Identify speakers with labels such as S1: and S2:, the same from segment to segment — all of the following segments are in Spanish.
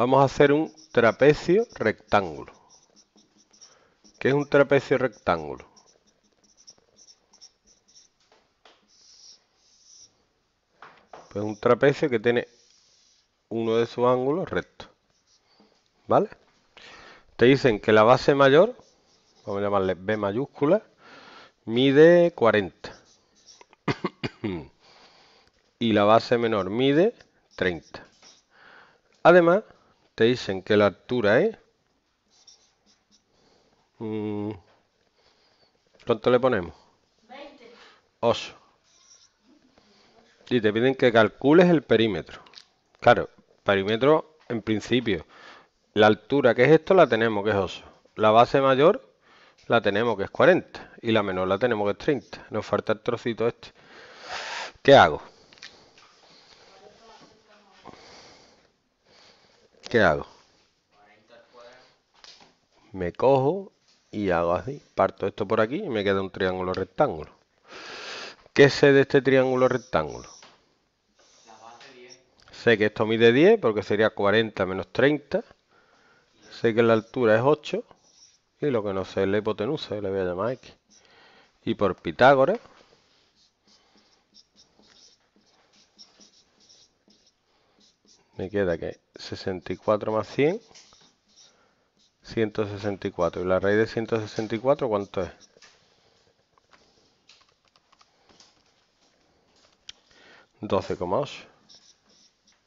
S1: vamos a hacer un trapecio rectángulo. ¿Qué es un trapecio rectángulo? Pues un trapecio que tiene uno de sus ángulos recto. ¿Vale? Te dicen que la base mayor, vamos a llamarle B mayúscula, mide 40. y la base menor mide 30. Además, dicen que la altura, ¿eh? Mm. ¿Cuánto le ponemos? 20. Oso. Y te piden que calcules el perímetro. Claro, perímetro en principio. La altura que es esto la tenemos que es oso. La base mayor la tenemos que es 40. Y la menor la tenemos que es 30. Nos falta el trocito este. ¿Qué hago? ¿Qué hago? Me cojo y hago así. Parto esto por aquí y me queda un triángulo rectángulo. ¿Qué sé de este triángulo rectángulo? Sé que esto mide 10 porque sería 40 menos 30. Sé que la altura es 8. Y lo que no sé es la hipotenusa, le voy a llamar X. Y por Pitágoras me queda que 64 más 100, 164. ¿Y la raíz de 164 cuánto es? 12,8.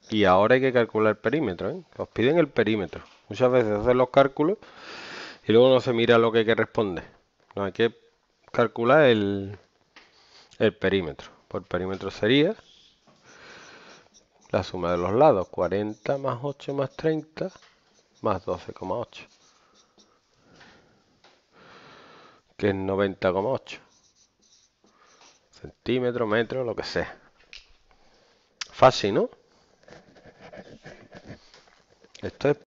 S1: Y ahora hay que calcular el perímetro, ¿eh? Os piden el perímetro. Muchas veces hacen los cálculos y luego no se mira lo que hay que No, hay que calcular el perímetro. Por perímetro sería la suma de los lados, 40 más 8 más 30 más 12,8, que es 90,8 centímetros, metros, lo que sea. Fácil, ¿no? Esto es